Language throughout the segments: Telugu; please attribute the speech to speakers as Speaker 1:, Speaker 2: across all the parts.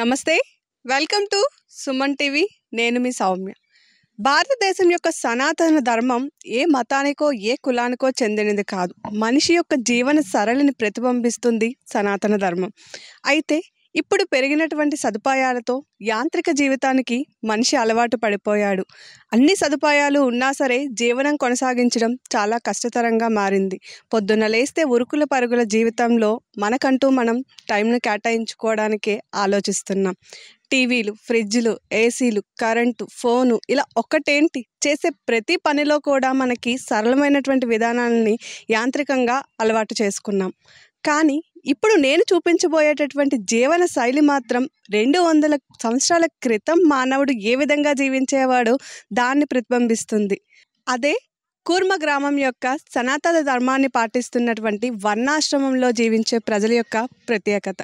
Speaker 1: నమస్తే వెల్కమ్ టు సుమన్ టీవీ నేను మీ సౌమ్య భారతదేశం యొక్క సనాతన ధర్మం ఏ మతానికో ఏ కులానికో చెందినది కాదు మనిషి యొక్క జీవన సరళిని ప్రతిబింబిస్తుంది సనాతన ధర్మం అయితే ఇప్పుడు పెరిగినటువంటి సదుపాయాలతో యాంత్రిక జీవితానికి మనిషి అలవాటు పడిపోయాడు అన్ని సదుపాయాలు ఉన్నా సరే జీవనం కొనసాగించడం చాలా కష్టతరంగా మారింది పొద్దున్న లేస్తే ఉరుకుల పరుగుల జీవితంలో మనకంటూ మనం టైంను కేటాయించుకోవడానికే ఆలోచిస్తున్నాం టీవీలు ఫ్రిడ్జ్లు ఏసీలు కరెంటు ఫోను ఇలా ఒక్కటేంటి చేసే ప్రతి పనిలో కూడా మనకి సరళమైనటువంటి విధానాలని యాంత్రికంగా అలవాటు చేసుకున్నాం కానీ ఇప్పుడు నేను చూపించబోయేటటువంటి జీవన శైలి మాత్రం రెండు వందల సంవత్సరాల క్రితం మానవుడు ఏ విధంగా జీవించేవాడో దాన్ని ప్రతిబింబిస్తుంది అదే కూర్మ గ్రామం యొక్క సనాతన ధర్మాన్ని పాటిస్తున్నటువంటి వర్ణాశ్రమంలో జీవించే ప్రజల యొక్క ప్రత్యేకత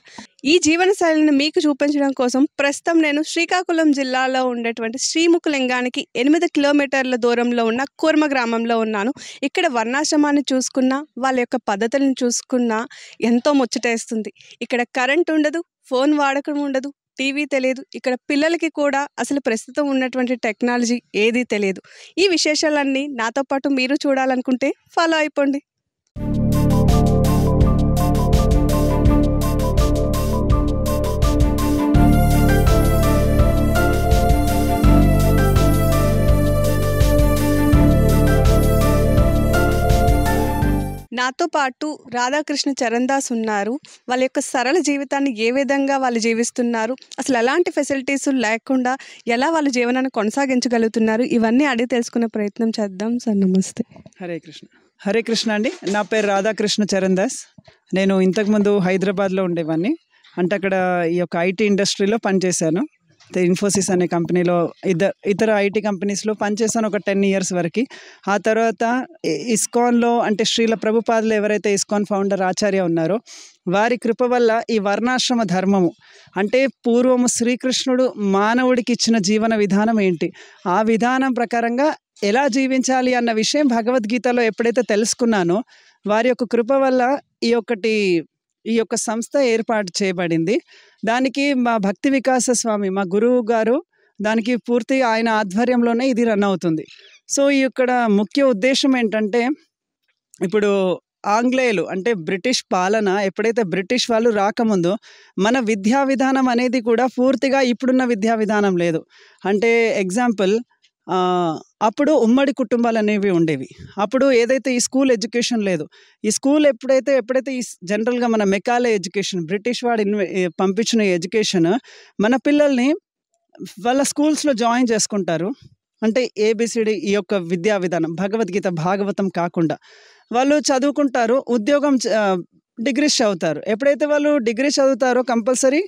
Speaker 1: ఈ జీవన శైలిని మీకు చూపించడం కోసం ప్రస్తుతం నేను శ్రీకాకుళం జిల్లాలో ఉండేటువంటి శ్రీముఖలింగానికి ఎనిమిది కిలోమీటర్ల దూరంలో ఉన్న కూర్మ గ్రామంలో ఉన్నాను ఇక్కడ వర్ణాశ్రమాన్ని చూసుకున్నా వాళ్ళ యొక్క పద్ధతులను చూసుకున్నా ఎంతో ముచ్చటేస్తుంది ఇక్కడ కరెంట్ ఉండదు ఫోన్ వాడకం ఉండదు టీవీ తెలియదు ఇక్కడ పిల్లలకి కూడా అసలు ప్రస్తుతం ఉన్నటువంటి టెక్నాలజీ ఏది తెలియదు ఈ విశేషాలన్నీ నాతో పాటు మీరు చూడాలనుకుంటే ఫాలో అయిపోండి నాతో పాటు రాధాకృష్ణ చరణ్ దాస్ ఉన్నారు వాళ్ళ యొక్క సరళ జీవితాన్ని ఏ విధంగా వాళ్ళు జీవిస్తున్నారు అసలు ఎలాంటి ఫెసిలిటీస్ లేకుండా ఎలా వాళ్ళ జీవనాన్ని కొనసాగించగలుగుతున్నారు ఇవన్నీ అడిగి తెలుసుకునే ప్రయత్నం చేద్దాం సార్ నమస్తే
Speaker 2: హరే కృష్ణ హరే కృష్ణ అండి నా పేరు రాధాకృష్ణ చరణ్ దాస్ నేను ఇంతకుముందు హైదరాబాద్లో ఉండేవాడిని అంటే అక్కడ ఈ యొక్క ఐటీ ఇండస్ట్రీలో పనిచేశాను ఇన్ఫోసిస్ అనే కంపెనీలో ఇద్దరు ఇతర ఐటీ కంపెనీస్లో పనిచేస్తాను ఒక టెన్ ఇయర్స్ వరకు ఆ తర్వాత ఇస్కాన్లో అంటే శ్రీల ప్రభుపాదులు ఎవరైతే ఇస్కాన్ ఫౌండర్ ఆచార్య ఉన్నారో వారి కృప వల్ల ఈ వర్ణాశ్రమ ధర్మము అంటే పూర్వము శ్రీకృష్ణుడు మానవుడికి ఇచ్చిన జీవన విధానం ఏంటి ఆ విధానం ప్రకారంగా ఎలా జీవించాలి అన్న విషయం భగవద్గీతలో ఎప్పుడైతే తెలుసుకున్నానో వారి యొక్క కృప వల్ల ఈ ఒకటి ఈ యొక్క సంస్థ ఏర్పాటు చేయబడింది దానికి మా భక్తి వికాస స్వామి మా గురువు గారు దానికి పూర్తి ఆయన ఆధ్వర్యంలోనే ఇది రన్ అవుతుంది సో ఈ ఇక్కడ ముఖ్య ఉద్దేశం ఏంటంటే ఇప్పుడు ఆంగ్లేయులు అంటే బ్రిటిష్ పాలన ఎప్పుడైతే బ్రిటిష్ వాళ్ళు రాకముందో మన విద్యా విధానం అనేది కూడా పూర్తిగా ఇప్పుడున్న విద్యా విధానం లేదు అంటే ఎగ్జాంపుల్ అప్పుడు ఉమ్మడి కుటుంబాలు అనేవి ఉండేవి అప్పుడు ఏదైతే ఈ స్కూల్ ఎడ్యుకేషన్ లేదు ఈ స్కూల్ ఎప్పుడైతే ఎప్పుడైతే ఈ జనరల్గా మన మెకాలే ఎడ్యుకేషన్ బ్రిటిష్ వాడు పంపించిన ఎడ్యుకేషన్ మన పిల్లల్ని వాళ్ళ స్కూల్స్లో జాయిన్ చేసుకుంటారు అంటే ఏబిసిడి ఈ యొక్క విద్యా విధానం భగవద్గీత భాగవతం కాకుండా వాళ్ళు చదువుకుంటారు ఉద్యోగం డిగ్రీస్ చదువుతారు ఎప్పుడైతే వాళ్ళు డిగ్రీ చదువుతారో కంపల్సరీ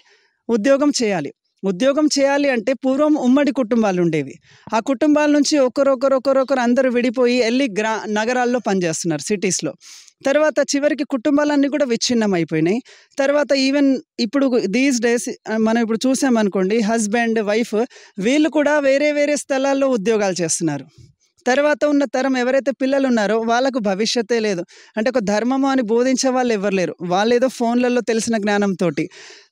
Speaker 2: ఉద్యోగం చేయాలి ఉద్యోగం చేయాలి అంటే పూర్వం ఉమ్మడి కుటుంబాలు ఉండేవి ఆ కుటుంబాల నుంచి ఒకరొకరు ఒకరొకరు అందరూ విడిపోయి వెళ్ళి గ్రా నగరాల్లో పనిచేస్తున్నారు సిటీస్లో తర్వాత చివరికి కుటుంబాలన్నీ కూడా విచ్ఛిన్నం అయిపోయినాయి తర్వాత ఈవెన్ ఇప్పుడు దీస్ డేస్ మనం ఇప్పుడు చూసామనుకోండి హస్బెండ్ వైఫ్ వీళ్ళు కూడా వేరే వేరే స్థలాల్లో ఉద్యోగాలు చేస్తున్నారు తర్వాత ఉన్న తరం ఎవరైతే పిల్లలు ఉన్నారో వాళ్ళకు భవిష్యత్తే లేదు అంటే ఒక ధర్మము అని బోధించే వాళ్ళు ఎవరు లేరు వాళ్ళు ఏదో ఫోన్లలో తెలిసిన జ్ఞానంతో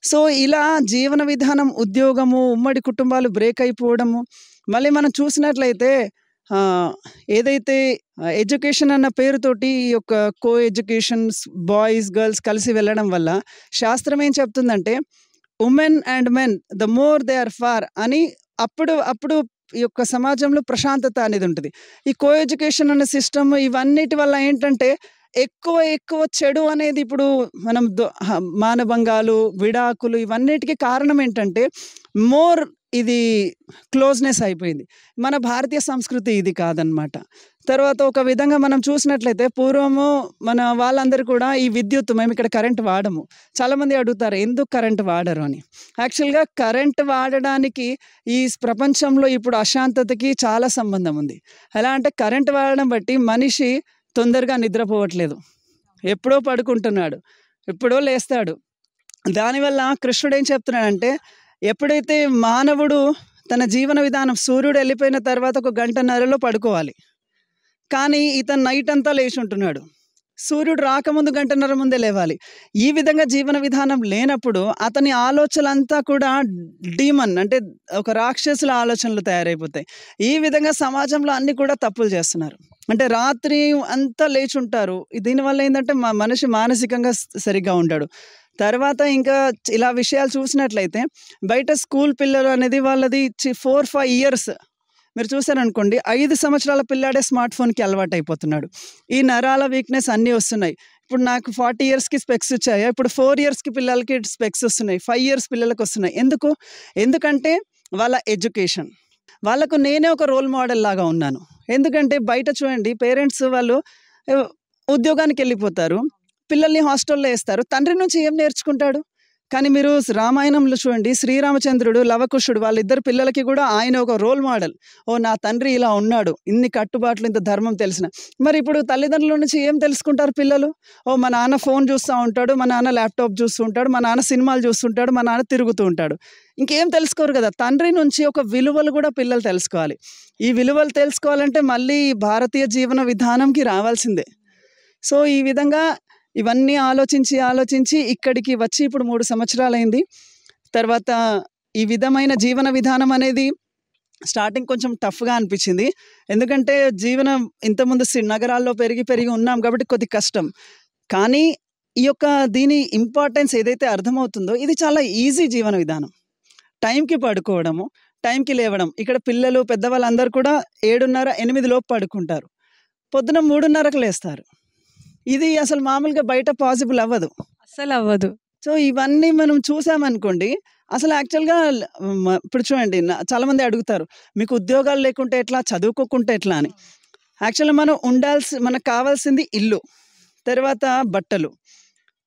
Speaker 2: సో ఇలా జీవన విధానం ఉద్యోగము ఉమ్మడి కుటుంబాలు బ్రేక్ అయిపోవడము మళ్ళీ మనం చూసినట్లయితే ఏదైతే ఎడ్యుకేషన్ అన్న పేరుతోటి ఈ యొక్క కో ఎడ్యుకేషన్స్ బాయ్స్ గర్ల్స్ కలిసి వెళ్ళడం వల్ల శాస్త్రం ఏం చెప్తుందంటే women and men the more they are far అని అప్పుడు అప్పుడు ఈ యొక్క సమాజంలో ప్రశాంతత అనేది ఉంటుంది ఈ కో ఎడ్యుకేషన్ అనే సిస్టమ్ ఇవన్నిటి వల్ల ఏంటంటే ఎక్కువ ఎక్కువ చెడు అనేది ఇప్పుడు మనం మానభంగాలు విడాకులు ఇవన్నిటికీ కారణం ఏంటంటే మోర్ ఇది క్లోజ్నెస్ అయిపోయింది మన భారతీయ సంస్కృతి ఇది కాదనమాట తర్వాత ఒక విధంగా మనం చూసినట్లయితే పూర్వము మన వాళ్ళందరూ కూడా ఈ విద్యుత్ మేము ఇక్కడ కరెంట్ వాడము చాలామంది అడుగుతారు ఎందుకు కరెంట్ వాడరు అని యాక్చువల్గా కరెంట్ వాడడానికి ఈ ప్రపంచంలో ఇప్పుడు అశాంతతకి చాలా సంబంధం ఉంది ఎలా అంటే కరెంట్ వాడడం బట్టి మనిషి తొందరగా నిద్రపోవట్లేదు ఎప్పుడో పడుకుంటున్నాడు ఎప్పుడో లేస్తాడు దానివల్ల కృష్ణుడు ఏం చెప్తున్నాడంటే ఎప్పుడైతే మానవుడు తన జీవన విధానం సూర్యుడు వెళ్ళిపోయిన తర్వాత ఒక గంటన్నరలో పడుకోవాలి కానీ ఇతను నైట్ అంతా లేచి ఉంటున్నాడు సూర్యుడు రాకముందు గంటన్నర ముందే లేవాలి ఈ విధంగా జీవన విధానం లేనప్పుడు అతని ఆలోచనలంతా కూడా డీమన్ అంటే ఒక రాక్షసుల ఆలోచనలు తయారైపోతాయి ఈ విధంగా సమాజంలో అన్ని కూడా తప్పులు చేస్తున్నారు అంటే రాత్రి అంతా లేచి ఉంటారు దీనివల్ల ఏంటంటే మనిషి మానసికంగా సరిగ్గా ఉంటాడు తర్వాత ఇంకా ఇలా విషయాలు చూసినట్లయితే బయట స్కూల్ పిల్లలు అనేది వాళ్ళది ఫోర్ ఫైవ్ ఇయర్స్ మీరు చూసారనుకోండి ఐదు సంవత్సరాల పిల్లాడే స్మార్ట్ ఫోన్కి అలవాటు అయిపోతున్నాడు ఈ నరాల వీక్నెస్ అన్నీ వస్తున్నాయి ఇప్పుడు నాకు ఫార్టీ ఇయర్స్కి స్పెక్స్ వచ్చాయా ఇప్పుడు ఫోర్ ఇయర్స్కి పిల్లలకి స్పెక్స్ వస్తున్నాయి ఫైవ్ ఇయర్స్ పిల్లలకు వస్తున్నాయి ఎందుకు ఎందుకంటే వాళ్ళ ఎడ్యుకేషన్ వాళ్ళకు నేనే ఒక రోల్ మోడల్ లాగా ఉన్నాను ఎందుకంటే బయట చూడండి పేరెంట్స్ వాళ్ళు ఉద్యోగానికి వెళ్ళిపోతారు పిల్లల్ని హాస్టల్లో వేస్తారు తండ్రి నుంచి ఏం నేర్చుకుంటాడు కానీ మీరు రామాయణంలో చూడండి శ్రీరామచంద్రుడు లవకుశుడు వాళ్ళిద్దరు పిల్లలకి కూడా ఆయన ఒక రోల్ మోడల్ ఓ నా తండ్రి ఇలా ఉన్నాడు ఇన్ని కట్టుబాట్లు ఇంత ధర్మం తెలిసిన మరి ఇప్పుడు తల్లిదండ్రుల నుంచి ఏం తెలుసుకుంటారు పిల్లలు ఓ మా నాన్న ఫోన్ చూస్తూ ఉంటాడు మా నాన్న ల్యాప్టాప్ చూస్తూ ఉంటాడు మా నాన్న సినిమాలు చూస్తుంటాడు మా నాన్న తిరుగుతూ ఉంటాడు ఇంకేం తెలుసుకోరు కదా తండ్రి నుంచి ఒక విలువలు కూడా పిల్లలు తెలుసుకోవాలి ఈ విలువలు తెలుసుకోవాలంటే మళ్ళీ భారతీయ జీవన విధానంకి రావాల్సిందే సో ఈ విధంగా ఇవన్నీ ఆలోచించి ఆలోచించి ఇక్కడికి వచ్చి ఇప్పుడు మూడు సంవత్సరాలైంది తర్వాత ఈ విధమైన జీవన విధానం అనేది స్టార్టింగ్ కొంచెం టఫ్గా అనిపించింది ఎందుకంటే జీవనం ఇంతకుముందు నగరాల్లో పెరిగి పెరిగి ఉన్నాం కాబట్టి కొద్ది కష్టం కానీ ఈ యొక్క దీని ఇంపార్టెన్స్ ఏదైతే అర్థమవుతుందో ఇది చాలా ఈజీ జీవన విధానం టైంకి పడుకోవడము టైంకి లేవడం ఇక్కడ పిల్లలు పెద్దవాళ్ళందరూ కూడా ఏడున్నర ఎనిమిది లోపు పడుకుంటారు పొద్దున మూడున్నరకు లేస్తారు ఇది అసలు మామూలుగా బయట పాసిబుల్ అవ్వదు అసలు అవ్వదు సో ఇవన్నీ మనం చూసామనుకోండి అసలు యాక్చువల్గా ఇప్పుడు చూడండి చాలామంది అడుగుతారు మీకు ఉద్యోగాలు లేకుంటే ఎట్లా చదువుకోకుంటే ఎట్లా అని యాక్చువల్గా మనం ఉండాల్సి మనకు కావాల్సింది ఇల్లు తర్వాత బట్టలు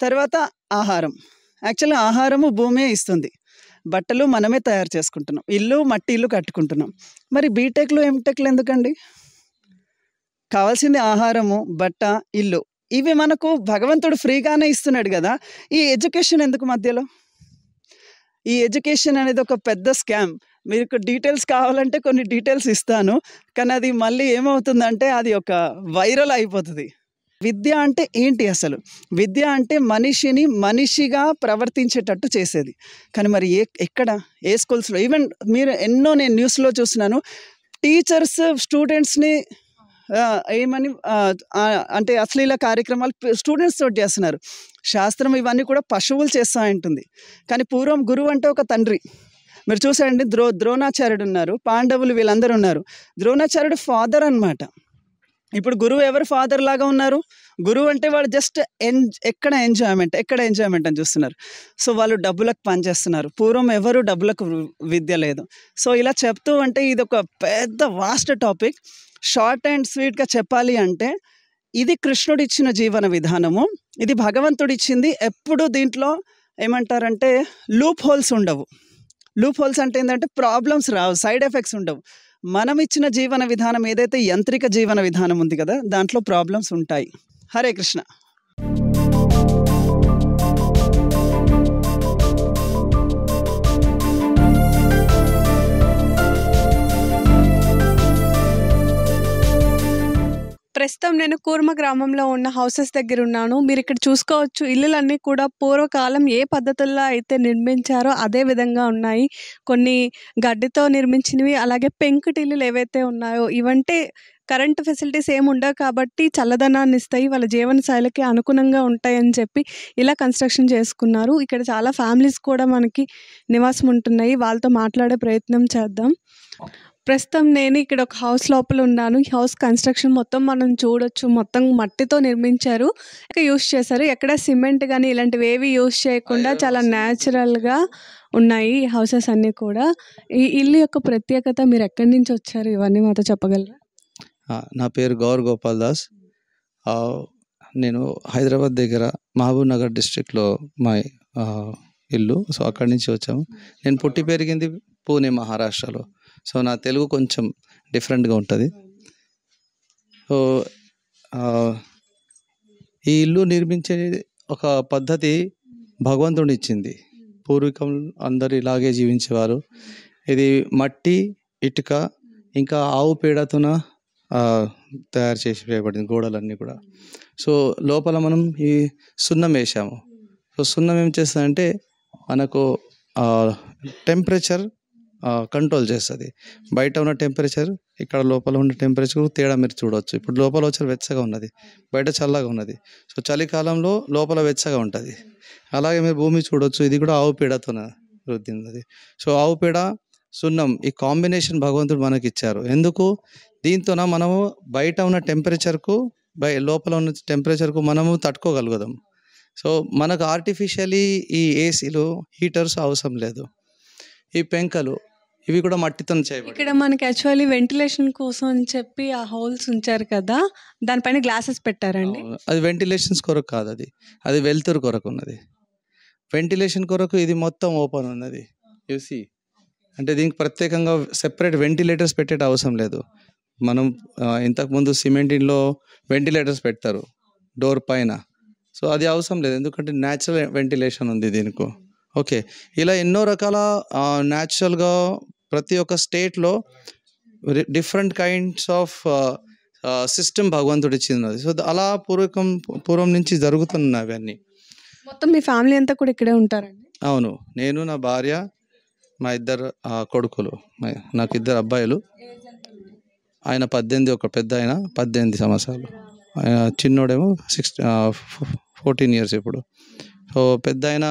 Speaker 2: తర్వాత ఆహారం యాక్చువల్గా ఆహారము భూమే ఇస్తుంది బట్టలు మనమే తయారు చేసుకుంటున్నాం ఇల్లు మట్టి ఇల్లు కట్టుకుంటున్నాం మరి బీటెక్లు ఎంటెక్లు ఎందుకండి కావాల్సింది ఆహారము బట్ట ఇల్లు ఇవి మనకు భగవంతుడు ఫ్రీగానే ఇస్తున్నాడు కదా ఈ ఎడ్యుకేషన్ ఎందుకు మధ్యలో ఈ ఎడ్యుకేషన్ అనేది ఒక పెద్ద స్కామ్ మీకు డీటెయిల్స్ కావాలంటే కొన్ని డీటెయిల్స్ ఇస్తాను కానీ అది మళ్ళీ ఏమవుతుందంటే అది ఒక వైరల్ అయిపోతుంది విద్య అంటే ఏంటి అసలు విద్య అంటే మనిషిని మనిషిగా ప్రవర్తించేటట్టు చేసేది కానీ మరి ఏ ఎక్కడ ఏ స్కూల్స్లో ఈవెన్ మీరు ఎన్నో నేను న్యూస్లో చూస్తున్నాను టీచర్స్ స్టూడెంట్స్ని ఏమని అంటే అశ్లీల కార్యక్రమాలు స్టూడెంట్స్ తోటి చేస్తున్నారు శాస్త్రం ఇవన్నీ కూడా పశువులు చేస్తా ఉంటుంది కానీ పూర్వం గురువు అంటే ఒక తండ్రి మీరు చూసారండి ద్రో ద్రోణాచార్యుడు ఉన్నారు పాండవులు వీళ్ళందరూ ఉన్నారు ద్రోణాచార్యుడు ఫాదర్ అనమాట ఇప్పుడు గురువు ఎవరు ఫాదర్ లాగా ఉన్నారు గురువు అంటే వాళ్ళు జస్ట్ ఎన్ ఎక్కడ ఎంజాయ్మెంట్ ఎక్కడ ఎంజాయ్మెంట్ అని చూస్తున్నారు సో వాళ్ళు డబ్బులకు పనిచేస్తున్నారు పూర్వం ఎవరు డబ్బులకు విద్య లేదు సో ఇలా చెప్తూ అంటే ఇది ఒక పెద్ద వాస్ట్ టాపిక్ షార్ట్ అండ్ స్వీట్గా చెప్పాలి అంటే ఇది కృష్ణుడు ఇచ్చిన జీవన విధానము ఇది భగవంతుడు ఇచ్చింది ఎప్పుడు దీంట్లో ఏమంటారంటే లూప్ హోల్స్ ఉండవు లూప్ హోల్స్ అంటే ఏంటంటే ప్రాబ్లమ్స్ రావు సైడ్ ఎఫెక్ట్స్ ఉండవు మనం ఇచ్చిన జీవన విధానం ఏదైతే యంత్రిక జీవన విధానం ఉంది కదా దాంట్లో ప్రాబ్లమ్స్ ఉంటాయి హరే కృష్ణ
Speaker 1: ప్రస్తుతం నేను కూర్మ గ్రామంలో ఉన్న హౌసెస్ దగ్గర ఉన్నాను మీరు ఇక్కడ చూసుకోవచ్చు ఇల్లులన్నీ కూడా పూర్వకాలం ఏ పద్ధతుల్లో అయితే నిర్మించారో అదే విధంగా ఉన్నాయి కొన్ని గడ్డితో నిర్మించినవి అలాగే ఇల్లులు ఏవైతే ఉన్నాయో ఇవంటే కరెంట్ ఫెసిలిటీస్ ఏమి ఉండవు కాబట్టి చల్లదనాన్ని ఇస్తాయి వాళ్ళ జీవనశైలికి అనుగుణంగా ఉంటాయని చెప్పి ఇలా కన్స్ట్రక్షన్ చేసుకున్నారు ఇక్కడ చాలా ఫ్యామిలీస్ కూడా మనకి నివాసం ఉంటున్నాయి వాళ్ళతో మాట్లాడే ప్రయత్నం చేద్దాం ప్రస్తుతం నేను ఇక్కడ ఒక హౌస్ లోపల ఉన్నాను ఈ హౌస్ కన్స్ట్రక్షన్ మొత్తం మనం చూడొచ్చు మొత్తం మట్టితో నిర్మించారు యూస్ చేశారు ఎక్కడ సిమెంట్ కానీ ఇలాంటివి ఏవి యూస్ చేయకుండా చాలా న్యాచురల్గా ఉన్నాయి ఈ హౌసెస్ అన్నీ కూడా ఈ ఇల్లు యొక్క ప్రత్యేకత మీరు ఎక్కడి నుంచి వచ్చారు ఇవన్నీ మాతో చెప్పగలరా
Speaker 3: నా పేరు గౌర్ గోపాల్ దాస్ నేను హైదరాబాద్ దగ్గర మహబూబ్ నగర్ డిస్ట్రిక్ట్లో మా ఇల్లు సో అక్కడి నుంచి వచ్చాము నేను పుట్టి పెరిగింది పూణే మహారాష్ట్రలో సో నా తెలుగు కొంచెం డిఫరెంట్గా ఉంటుంది సో ఈ ఇల్లు నిర్మించే ఒక పద్ధతి భగవంతుడు ఇచ్చింది పూర్వీకం అందరు ఇలాగే జీవించేవారు ఇది మట్టి ఇటుక ఇంకా ఆవు పేడతోన తయారు చేసి చేయబడింది గోడలన్నీ కూడా సో లోపల మనం ఈ సున్నం వేసాము సో సున్నం ఏం చేస్తుందంటే మనకు టెంపరేచర్ కంట్రోల్ చేస్తుంది బయట ఉన్న టెంపరేచర్ ఇక్కడ లోపల ఉన్న టెంపరేచర్ తేడా మీరు చూడవచ్చు ఇప్పుడు లోపల వచ్చి వెచ్చగా ఉన్నది బయట చల్లగా ఉన్నది సో చలికాలంలో లోపల వెచ్చగా ఉంటుంది అలాగే మీరు భూమి చూడవచ్చు ఇది కూడా ఆవు పీడతో వృద్ధి ఉన్నది సో ఆవు పీడ సున్నం ఈ కాంబినేషన్ భగవంతుడు మనకి ఇచ్చారు ఎందుకు దీంతోన మనము బయట ఉన్న టెంపరేచర్కు బయ లోపల ఉన్న టెంపరేచర్కు మనము తట్టుకోగలుగుదాం సో మనకు ఆర్టిఫిషియలీ ఈ ఏసీలు హీటర్స్ అవసరం లేదు ఈ పెంకలు ఇవి కూడా మట్టితో చేయబడి
Speaker 1: ఇక్కడ మనకి యాక్చువల్లీ వెంటిలేషన్ కోసం అని చెప్పి ఆ హోల్స్ ఉంచారు కదా దానిపైన గ్లాసెస్ పెట్టారండి
Speaker 3: అది వెంటిలేషన్స్ కొరకు కాదు అది అది వెలుతురు కొరకు ఉన్నది వెంటిలేషన్ కొరకు ఇది మొత్తం ఓపెన్ ఉన్నది చూసి అంటే దీనికి ప్రత్యేకంగా సెపరేట్ వెంటిలేటర్స్ పెట్టేట అవసరం లేదు మనం ఇంతకుముందు సిమెంట్ ఇంట్లో వెంటిలేటర్స్ పెడతారు డోర్ పైన సో అది అవసరం లేదు ఎందుకంటే న్యాచురల్ వెంటిలేషన్ ఉంది దీనికి ఓకే ఇలా ఎన్నో రకాల న్యాచురల్గా ప్రతి ఒక్క స్టేట్లో డిఫరెంట్ కైండ్స్ ఆఫ్ సిస్టమ్ భగవంతుడు ఇచ్చింది సో అలా పూర్వకం పూర్వం నుంచి జరుగుతున్నాయి అవన్నీ
Speaker 1: మొత్తం మీ ఫ్యామిలీ అంతా కూడా ఇక్కడే ఉంటారండి
Speaker 3: అవును నేను నా భార్య మా ఇద్దరు కొడుకులు నాకు ఇద్దరు అబ్బాయిలు ఆయన పద్దెనిమిది ఒక పెద్ద ఆయన పద్దెనిమిది సంవత్సరాలు ఆయన చిన్నోడేమో సిక్స్ ఫోర్టీన్ ఇయర్స్ ఇప్పుడు సో పెద్ద ఆయన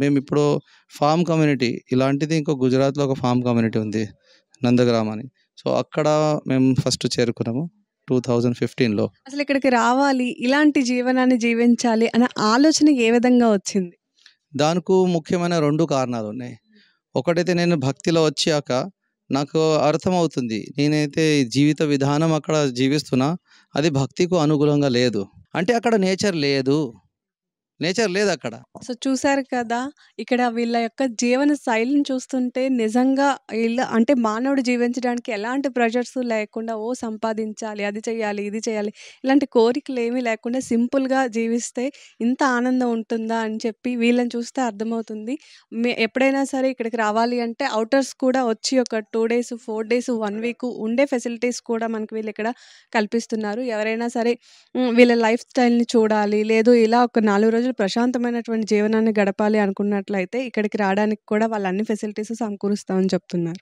Speaker 3: మేము ఇప్పుడు ఫామ్ కమ్యూనిటీ ఇలాంటిది ఇంకో గుజరాత్లో ఒక ఫామ్ కమ్యూనిటీ ఉంది నందగ్రామ్ అని సో అక్కడ మేము ఫస్ట్ చేరుకున్నాము టూ థౌజండ్ ఫిఫ్టీన్లో
Speaker 1: అసలు ఇక్కడికి రావాలి ఇలాంటి జీవనాన్ని జీవించాలి అనే ఆలోచన ఏ విధంగా వచ్చింది
Speaker 3: దానికి ముఖ్యమైన రెండు కారణాలు ఉన్నాయి ఒకటైతే నేను భక్తిలో వచ్చాక నాకు అర్థమవుతుంది నేనైతే జీవిత విధానం అక్కడ జీవిస్తున్నా అది భక్తికు అనుకూలంగా లేదు అంటే అక్కడ నేచర్ లేదు నేచర్ లేదు అక్కడ
Speaker 1: సో చూసారు కదా ఇక్కడ వీళ్ళ యొక్క జీవన శైలిని చూస్తుంటే నిజంగా వీళ్ళ అంటే మానవుడు జీవించడానికి ఎలాంటి ప్రెషర్స్ లేకుండా ఓ సంపాదించాలి అది చేయాలి ఇది చేయాలి ఇలాంటి కోరికలు ఏమీ లేకుండా సింపుల్గా జీవిస్తే ఇంత ఆనందం ఉంటుందా అని చెప్పి వీళ్ళని చూస్తే అర్థమవుతుంది ఎప్పుడైనా సరే ఇక్కడికి రావాలి అంటే అవుటర్స్ కూడా వచ్చి ఒక two days four days one week ఉండే ఫెసిలిటీస్ కూడా మనకి వీళ్ళు ఇక్కడ కల్పిస్తున్నారు ఎవరైనా సరే వీళ్ళ లైఫ్ స్టైల్ని చూడాలి లేదు ఇలా ఒక నాలుగు రోజులు ప్రజలు ప్రశాంతమైనటువంటి జీవనాన్ని గడపాలి అనుకున్నట్లయితే ఇక్కడికి రావడానికి కూడా వాళ్ళు అన్ని ఫెసిలిటీస్ సమకూరుస్తామని చెప్తున్నారు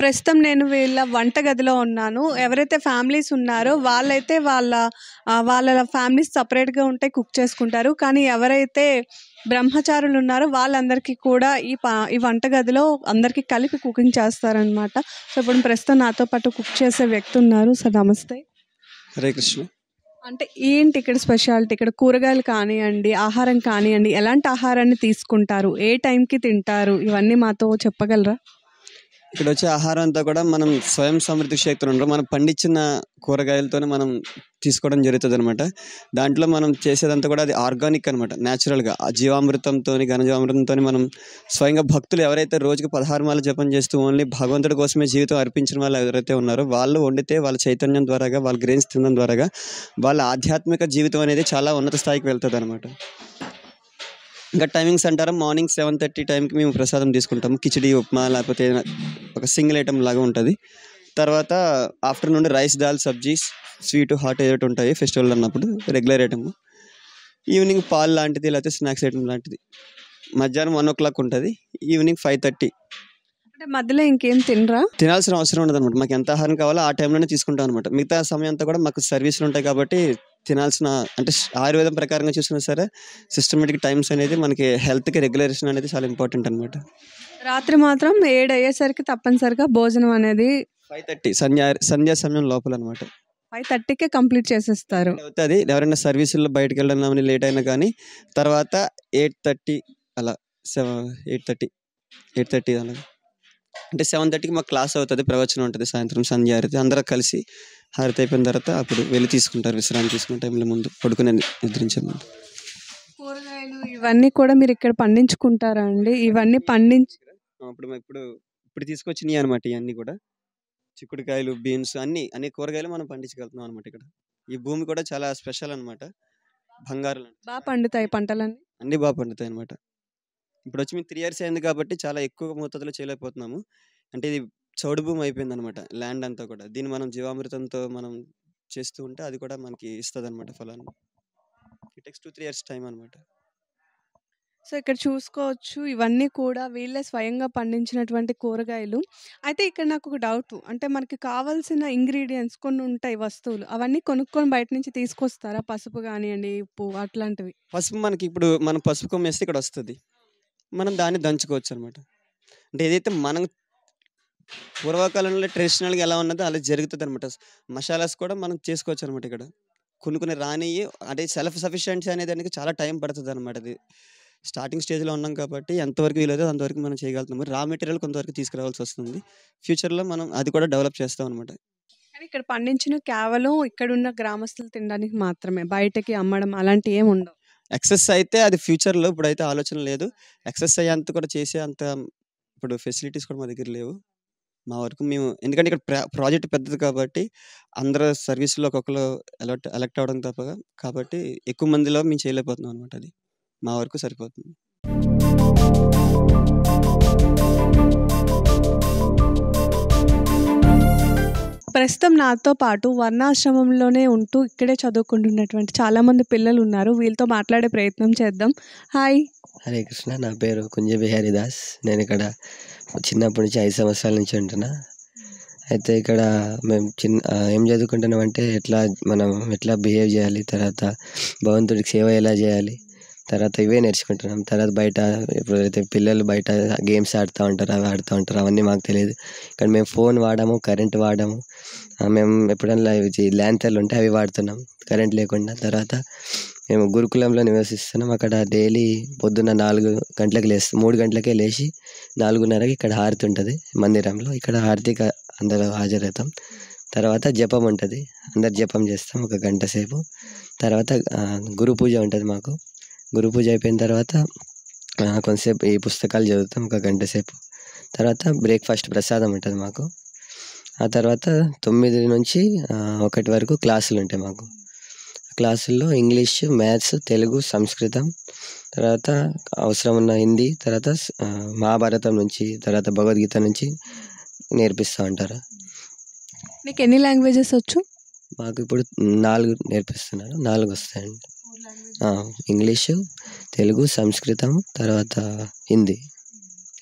Speaker 1: ప్రస్తుతం నేను వీళ్ళ వంటగదిలో ఉన్నాను ఎవరైతే ఫ్యామిలీస్ ఉన్నారో వాళ్ళైతే వాళ్ళ వాళ్ళ ఫ్యామిలీస్ సపరేట్గా ఉంటే కుక్ చేసుకుంటారు కానీ ఎవరైతే బ్రహ్మచారులు ఉన్నారో వాళ్ళందరికీ కూడా ఈ పా ఈ వంటగదిలో అందరికీ కలిపి కుకింగ్ చేస్తారనమాట సో ఇప్పుడు ప్రస్తుతం నాతో పాటు కుక్ చేసే వ్యక్తి ఉన్నారు సార్ నమస్తే హరే కృష్ణ అంటే ఏంటి ఇక్కడ స్పెషాలిటీ ఇక్కడ కూరగాయలు కానివ్వండి ఆహారం కానివ్వండి ఎలాంటి ఆహారాన్ని తీసుకుంటారు ఏ టైంకి తింటారు ఇవన్నీ మాతో చెప్పగలరా
Speaker 4: ఇక్కడ వచ్చే ఆహారం అంతా కూడా మనం స్వయం సమృద్ధి క్షేత్రం ఉండరు మనం పండించిన కూరగాయలతోనే మనం తీసుకోవడం జరుగుతుంది అనమాట దాంట్లో మనం చేసేదంతా కూడా అది ఆర్గానిక్ అనమాట న్యాచురల్గా జీవామృతంతో ఘనజీవామృతంతో మనం స్వయంగా భక్తులు ఎవరైతే రోజుకి పదహారు మాల జపం చేస్తూ ఓన్లీ భగవంతుడి కోసమే జీవితం అర్పించిన వాళ్ళు ఎవరైతే ఉన్నారో వాళ్ళు వండితే వాళ్ళ చైతన్యం ద్వారాగా వాళ్ళ గ్రేన్స్ తినడం ద్వారాగా వాళ్ళ ఆధ్యాత్మిక జీవితం అనేది చాలా ఉన్నత స్థాయికి వెళ్తుంది అనమాట ఇంకా టైమింగ్స్ అంటారా మార్నింగ్ సెవెన్ థర్టీ టైంకి మేము ప్రసాదం తీసుకుంటాము కిచిడి ఉప్మా లేకపోతే ఒక సింగిల్ ఐటమ్ లాగా ఉంటుంది తర్వాత afternoon rice dal sabzis sweet hot ఏదైతే ఉంటాయి ఫెస్టివల్ అన్నప్పుడు రెగ్యులర్ ఐటమ్ ఈవినింగ్ పాల్ లాంటిది లేకపోతే స్నాక్స్ ఐటమ్ లాంటిది మధ్యాహ్నం వన్ ఓ క్లాక్ ఉంటుంది ఈవినింగ్ ఫైవ్ థర్టీ
Speaker 1: అంటే మధ్యలో ఇంకేం తినరా
Speaker 4: తినాల్సిన అవసరం ఉండదు అనమాట మాకు ఎంత ఆహారం కావాలో ఆ టైంలోనే తీసుకుంటాం అనమాట మిగతా సమయం అంతా కూడా మాకు సర్వీసులు ఉంటాయి కాబట్టి తినాల్సిన అంటే ఆయుర్వేదం ప్రకారంగా చూసినా సరే సిస్టమేటిక్ టైమ్స్ అనేది మనకి హెల్త్కి రెగ్యులేషన్ అనేది చాలా ఇంపార్టెంట్ అనమాట
Speaker 1: రాత్రి మాత్రం ఏడు అయ్యేసరికి తప్పనిసరిగా భోజనం అనేది
Speaker 4: ఫైవ్ థర్టీ సంధ్యా సంధ్యా సమయం లోపల అనమాట
Speaker 1: ఫైవ్ థర్టీకే కంప్లీట్ చేసేస్తారు
Speaker 4: అవుతుంది ఎవరైనా సర్వీసుల్లో బయటకు వెళ్ళడం లేట్ అయినా కానీ తర్వాత ఎయిట్ థర్టీ అలా seven eight thirty eight thirty అలా అంటే సెవెన్ థర్టీకి మాకు క్లాస్ అవుతుంది ప్రవచనం ఉంటుంది సాయంత్రం సంధ్యారతి అందరూ కలిసి హారతి అయిపోయిన తర్వాత అప్పుడు వెళ్ళి తీసుకుంటారు విశ్రాంతి తీసుకున్న టైంలో ముందు పడుకునే నిద్రించే ముందు
Speaker 1: కూరగాయలు ఇవన్నీ కూడా మీరు ఇక్కడ పండించుకుంటారా అండి ఇవన్నీ పండించి
Speaker 4: అప్పుడు ఇప్పుడు ఇప్పుడు తీసుకొచ్చినాయి అనమాట ఇవన్నీ కూడా చిక్కుడుకాయలు బీన్స్ అన్ని అన్ని కూరగాయలు మనం పండించగలుగుతున్నాం అనమాట ఇక్కడ ఈ భూమి కూడా చాలా స్పెషల్ అనమాట బంగారు
Speaker 1: బాగా పండుతాయి పంటలన్నీ
Speaker 4: అన్ని బాగా పండుతాయి అనమాట ఇప్పుడు వచ్చి మేము త్రీ ఇయర్స్ అయింది కాబట్టి చాలా ఎక్కువ మోతాదులో చేయలేకపోతున్నాము అంటే ఇది చౌడు భూమి అయిపోయింది అనమాట ల్యాండ్ అంతా కూడా దీన్ని మనం జీవామృతంతో మనం చేస్తూ ఉంటే అది కూడా మనకి ఇస్తుంది అనమాట ఫలాన్ని it takes two three years time అనమాట
Speaker 1: సో ఇక్కడ చూసుకోవచ్చు ఇవన్నీ కూడా వీళ్ళే స్వయంగా పండించినటువంటి కూరగాయలు అయితే ఇక్కడ నాకు ఒక డౌట్ అంటే మనకి కావాల్సిన ఇంగ్రీడియంట్స్ కొన్ని ఉంటాయి వస్తువులు అవన్నీ కొనుక్కొని బయట నుంచి తీసుకొస్తారా పసుపు కానివ్వండి ఉప్పు అట్లాంటివి
Speaker 4: పసుపు మనకి ఇప్పుడు మనం పసుపు కొమ్మేస్తే ఇక్కడ వస్తుంది మనం దాన్ని దంచుకోవచ్చు అనమాట అంటే ఏదైతే మనం పూర్వకాలంలో ట్రెడిషనల్గా ఎలా ఉన్నదో అలా జరుగుతుంది అనమాట మసాలాస్ కూడా మనం చేసుకోవచ్చు అనమాట ఇక్కడ కొన్ని కొన్ని రానివి అంటే సెల్ఫ్ సఫిషియన్సీ అనే దానికి చాలా టైం పడుతుంది అనమాట అది స్టార్టింగ్ స్టేజ్లో ఉన్నాం కాబట్టి ఎంతవరకు వీలైతే అంతవరకు మనం చేయగలుగుతాము రా మెటీరియల్ కొంతవరకు తీసుకురావాల్సి వస్తుంది ఫ్యూచర్లో మనం అది కూడా డెవలప్ చేస్తాం అనమాట
Speaker 1: కానీ ఇక్కడ పండించిన కేవలం ఇక్కడున్న గ్రామస్తులు తినడానికి మాత్రమే బయటకి అమ్మడం అలాంటివి ఏమి ఉండవు
Speaker 4: ఎక్సెస్ అయితే అది ఫ్యూచర్లో ఇప్పుడు అయితే ఆలోచన లేదు ఎక్సెస్ అయ్యేంత కూడా చేసే అంత ఇప్పుడు ఫెసిలిటీస్ కూడా మా దగ్గర లేవు మా వరకు మేము ఎందుకంటే ఇక్కడ ప్రాజెక్ట్ పెద్దది కాబట్టి అందరు సర్వీస్లో ఒక్కొక్కరు ఎలక్ట్ ఎలక్ట్ అవ్వడం తప్ప కాబట్టి ఎక్కువ మందిలో మేము చేయలేకపోతున్నాం అనమాట అది మా వరకు సరిపోతుంది
Speaker 1: ప్రస్తుతం నాతో పాటు వర్ణాశ్రమంలోనే ఉంటూ ఇక్కడే చదువుకుంటున్నటువంటి చాలామంది పిల్లలు ఉన్నారు వీళ్ళతో మాట్లాడే ప్రయత్నం చేద్దాం హాయ్
Speaker 5: హరే కృష్ణ నా పేరు కుంజ బిహారీ దాస్ నేను ఇక్కడ చిన్నప్పటి నుంచి ఐదు సంవత్సరాల నుంచి ఉంటున్నా అయితే ఇక్కడ మేము చిన్న ఏం చదువుకుంటున్నాం అంటే ఎట్లా మనం ఎట్లా బిహేవ్ చేయాలి తర్వాత భగవంతుడికి సేవ ఎలా చేయాలి తర్వాత ఇవే నేర్చుకుంటున్నాం తర్వాత బయట ఎప్పుడైతే పిల్లలు బయట గేమ్స్ ఆడుతూ ఉంటారు అవి ఆడుతూ ఉంటారు అవన్నీ మాకు తెలియదు కానీ మేము ఫోన్ వాడము కరెంట్ వాడము మేము ఎప్పుడన్నా ల్యాంతర్లు ఉంటే అవి వాడుతున్నాం కరెంట్ లేకుండా తర్వాత మేము గురుకులంలో నివసిస్తున్నాం అక్కడ డైలీ పొద్దున్న నాలుగు గంటలకు లేస్తాం మూడు గంటలకే లేచి నాలుగున్నరకి ఇక్కడ హారతి ఉంటుంది మందిరంలో ఇక్కడ హారతికి అందరూ హాజరవుతాం తర్వాత జపం ఉంటుంది అందరు జపం చేస్తాం ఒక గంట సేపు తర్వాత గురు పూజ ఉంటుంది మాకు గురు పూజ అయిపోయిన తర్వాత కొంతసేపు ఈ పుస్తకాలు చదువుతాం ఒక గంట సేపు తర్వాత బ్రేక్ఫాస్ట్ ప్రసాదం ఉంటుంది మాకు ఆ తర్వాత తొమ్మిది నుంచి ఒకటి వరకు క్లాసులు ఉంటాయి మాకు క్లాసుల్లో ఇంగ్లీష్ మ్యాథ్స్ తెలుగు సంస్కృతం తర్వాత అవసరం ఉన్న హిందీ తర్వాత మహాభారతం నుంచి తర్వాత భగవద్గీత నుంచి నేర్పిస్తూ ఉంటారు
Speaker 1: మీకు ఎన్ని లాంగ్వేజెస్ వచ్చు
Speaker 5: మాకు ఇప్పుడు నాలుగు నేర్పిస్తున్నారు నాలుగు వస్తాయండి ఇంగ్లీషు తెలుగు సంస్కృతం తర్వాత హిందీ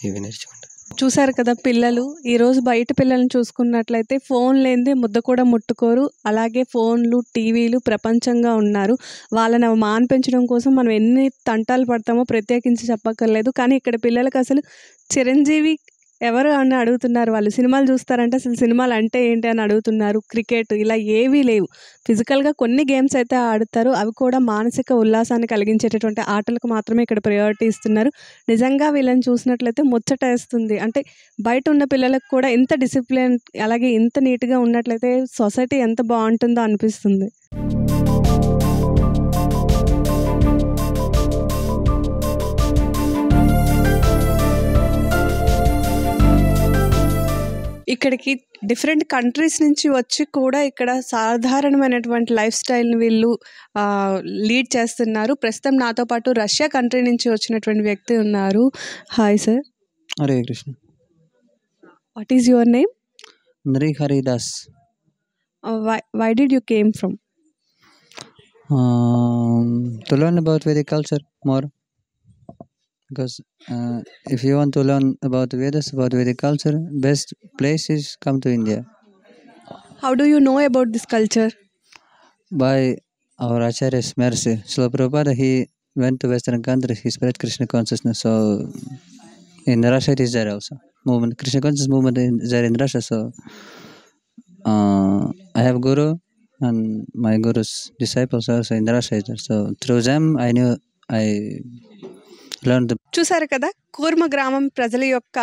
Speaker 1: ఇవి నేర్చుకుంటాం చూసారు కదా పిల్లలు ఈరోజు బయట పిల్లల్ని చూసుకున్నట్లయితే ఫోన్ లేనిదే ముద్ద కూడా ముట్టుకోరు అలాగే ఫోన్లు టీవీలు ప్రపంచంగా ఉన్నారు వాళ్ళని అవి మాన్పించడం కోసం మనం ఎన్ని తంటాలు పడతామో ప్రత్యేకించి చెప్పక్కర్లేదు కానీ ఇక్కడ పిల్లలకు అసలు చిరంజీవి ఎవరు అని అడుగుతున్నారు వాళ్ళు సినిమాలు చూస్తారంటే అసలు సినిమాలు అంటే ఏంటి అని అడుగుతున్నారు క్రికెట్ ఇలా ఏవీ లేవు ఫిజికల్గా కొన్ని గేమ్స్ అయితే ఆడుతారు అవి కూడా మానసిక ఉల్లాసాన్ని కలిగించేటటువంటి ఆటలకు మాత్రమే ఇక్కడ ప్రయారిటీ ఇస్తున్నారు నిజంగా వీళ్ళని చూసినట్లయితే ముచ్చట వేస్తుంది అంటే బయట ఉన్న పిల్లలకు కూడా ఇంత డిసిప్లిన్ అలాగే ఇంత నీట్గా ఉన్నట్లయితే సొసైటీ ఎంత బాగుంటుందో అనిపిస్తుంది ఇక్కడికి డిఫరెంట్ కంట్రీస్ నుంచి వచ్చి కూడా ఇక్కడ సాధారణమైనటువంటి లైఫ్ స్టైల్ని వీళ్ళు లీడ్ చేస్తున్నారు ప్రస్తుతం నాతో పాటు రష్యా కంట్రీ నుంచి వచ్చినటువంటి వ్యక్తి ఉన్నారు hi sir Hare Krishna what is your name
Speaker 5: Nari Haridas
Speaker 1: why did you came from
Speaker 5: to learn about Vedic culture more because uh, if you want to learn about Vedas, about Vedic culture, best place is come to India.
Speaker 1: How do you know about this culture?
Speaker 5: By our Acharya's mercy. Srila Prabhupada, he went to Western countries, he spread Krishna consciousness. So in Russia, it is there also. Movement, Krishna consciousness movement is there in Russia. So uh, I have Guru and my Guru's disciples also in Russia. So through them, I knew I
Speaker 1: చూసారు కదా కూర్మ గ్రామం ప్రజల యొక్క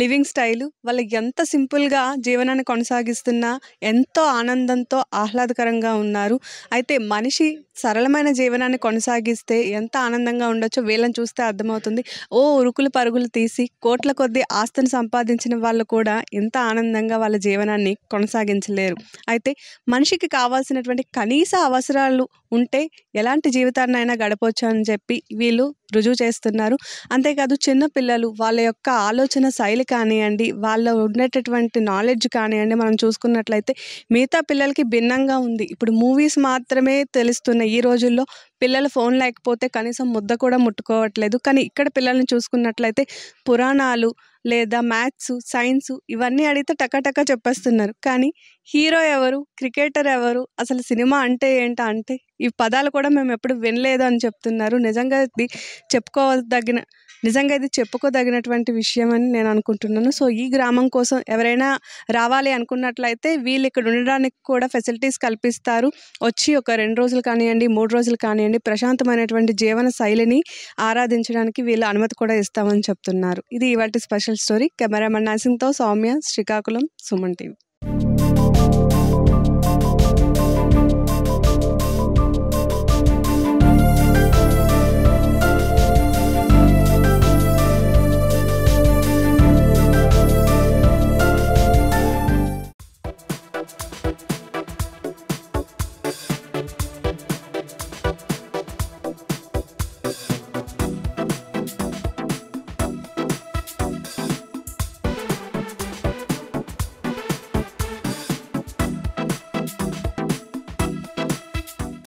Speaker 1: లివింగ్ స్టైల్ వాళ్ళు ఎంత సింపుల్గా జీవనాన్ని కొనసాగిస్తున్నా ఎంతో ఆనందంతో ఆహ్లాదకరంగా ఉన్నారు అయితే మనిషి సరళమైన జీవనాన్ని కొనసాగిస్తే ఎంత ఆనందంగా ఉండొచ్చో వీళ్ళని చూస్తే అర్థమవుతుంది ఓ ఉరుకులు పరుగులు తీసి కోట్ల కొద్ది ఆస్తిని సంపాదించిన వాళ్ళు కూడా ఎంత ఆనందంగా వాళ్ళ జీవనాన్ని కొనసాగించలేరు అయితే మనిషికి కావాల్సినటువంటి కనీస అవసరాలు ఉంటే ఎలాంటి జీవితాన్నైనా గడపవచ్చు అని చెప్పి వీళ్ళు రుజువు చేస్తున్నారు అంతేకాదు చిన్నపిల్లలు వాళ్ళ యొక్క ఆలోచన శైలి కానివ్వండి వాళ్ళ ఉండేటటువంటి నాలెడ్జ్ కానివ్వండి మనం చూసుకున్నట్లయితే మిగతా పిల్లలకి భిన్నంగా ఉంది ఇప్పుడు మూవీస్ మాత్రమే తెలుస్తున్నాయి ఈ రోజుల్లో పిల్లలు ఫోన్ లేకపోతే కనీసం ముద్ద కూడా ముట్టుకోవట్లేదు కానీ ఇక్కడ పిల్లల్ని చూసుకున్నట్లయితే పురాణాలు లేదా మ్యాథ్స్ సైన్స్ ఇవన్నీ అడిగితే టకాటకా చెప్పేస్తున్నారు కానీ హీరో ఎవరు క్రికెటర్ ఎవరు అసలు సినిమా అంటే ఏంటా అంటే ఈ పదాలు కూడా మేము ఎప్పుడు వినలేదు అని చెప్తున్నారు నిజంగా చెప్పుకోదగిన నిజంగా ఇది చెప్పుకోదగినటువంటి విషయం అని నేను అనుకుంటున్నాను సో ఈ గ్రామం కోసం ఎవరైనా రావాలి అనుకున్నట్లయితే వీళ్ళు ఇక్కడ ఉండడానికి కూడా ఫెసిలిటీస్ కల్పిస్తారు వచ్చి ఒక రెండు రోజులు కానివ్వండి మూడు రోజులు కానివ్వండి ప్రశాంతమైనటువంటి జీవన శైలిని ఆరాధించడానికి వీళ్ళు అనుమతి కూడా ఇస్తామని చెప్తున్నారు ఇది ఇవాటి స్పెషల్ స్టోరీ కెమెరామెన్ నర్సింగ్తో సౌమ్య శ్రీకాకుళం సుమన్ టీవీ